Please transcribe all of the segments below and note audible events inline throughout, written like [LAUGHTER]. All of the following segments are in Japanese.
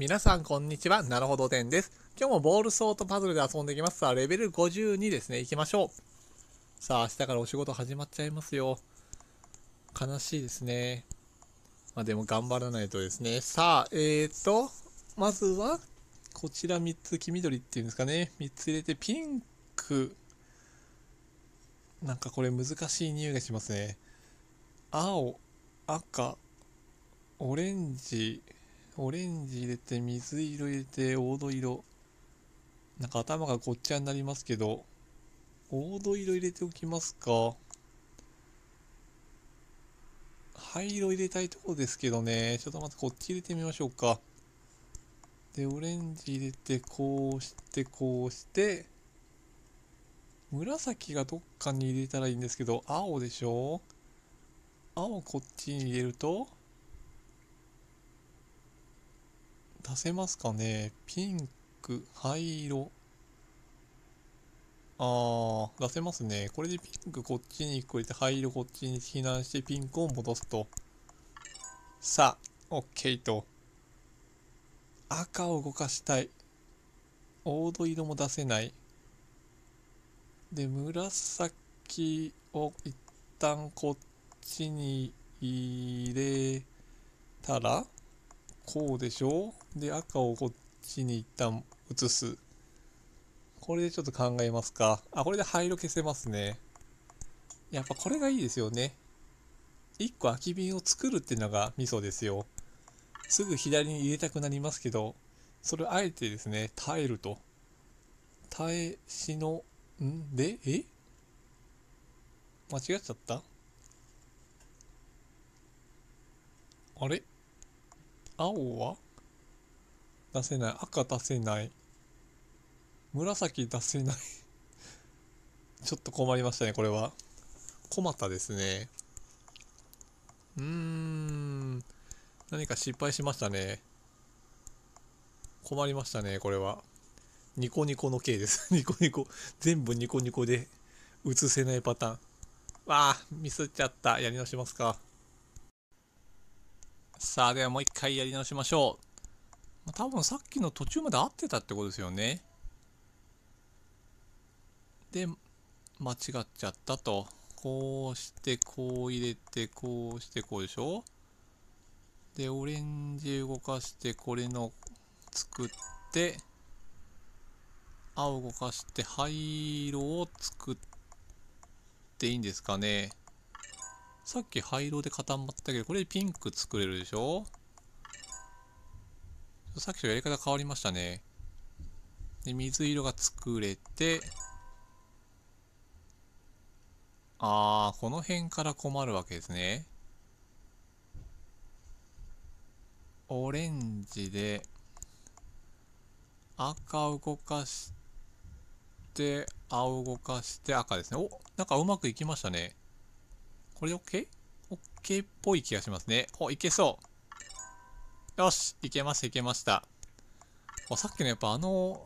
皆さんこんにちは。なるほど点です。今日もボールソートパズルで遊んでいきます。さあ、レベル52ですね。行きましょう。さあ、明日からお仕事始まっちゃいますよ。悲しいですね。まあでも頑張らないとですね。さあ、えーと、まずは、こちら3つ、黄緑っていうんですかね。3つ入れて、ピンク。なんかこれ難しい匂いがしますね。青、赤、オレンジ、オレンジ入れて、水色入れて、黄土色。なんか頭がごっちゃになりますけど、黄土色入れておきますか。灰色入れたいとこですけどね。ちょっとまずこっち入れてみましょうか。で、オレンジ入れて、こうして、こうして、紫がどっかに入れたらいいんですけど、青でしょ青こっちに入れると、出せますかねピンク、灰色。あー、出せますね。これでピンクこっちに行くて、灰色こっちに避難してピンクを戻すと。さあ、OK と。赤を動かしたい。黄土色も出せない。で、紫を一旦こっちに入れたらこうでしょで赤をこっちに一旦移すこれでちょっと考えますかあこれで灰色消せますねやっぱこれがいいですよね一個空き瓶を作るっていうのがミソですよすぐ左に入れたくなりますけどそれあえてですね耐えると耐えしのんでえ間違っちゃったあれ青は出せない赤出せない紫出せない [LAUGHS] ちょっと困りましたねこれは困ったですねうーん何か失敗しましたね困りましたねこれはニコニコの K です [LAUGHS] ニコニコ全部ニコニコで映せないパターンわあミスっちゃったやり直しますかさあ、ではもう一回やり直しましょう。多分さっきの途中まで合ってたってことですよね。で、間違っちゃったと。こうして、こう入れて、こうして、こうでしょで、オレンジ動かして、これの作って、青動かして、灰色を作っていいんですかね。さっき灰色で固まったけど、これピンク作れるでしょさっきとやり方変わりましたね。で、水色が作れて、あー、この辺から困るわけですね。オレンジで、赤動かして、青動かして、赤ですね。お、なんかうまくいきましたね。これで OK?OK っぽい気がしますね。お、いけそう。よし、いけました、いけました。さっきのやっぱあの、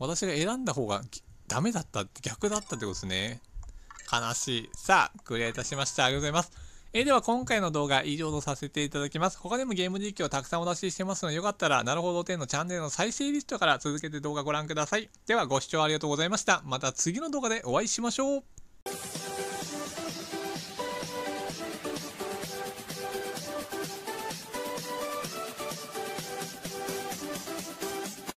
私が選んだ方がダメだった、逆だったってことですね。悲しい。さあ、クリアいたしました。ありがとうございます。えー、では今回の動画以上とさせていただきます。他でもゲーム実況たくさんお出ししてますので、よかったら、なるほど10のチャンネルの再生リストから続けて動画ご覧ください。ではご視聴ありがとうございました。また次の動画でお会いしましょう。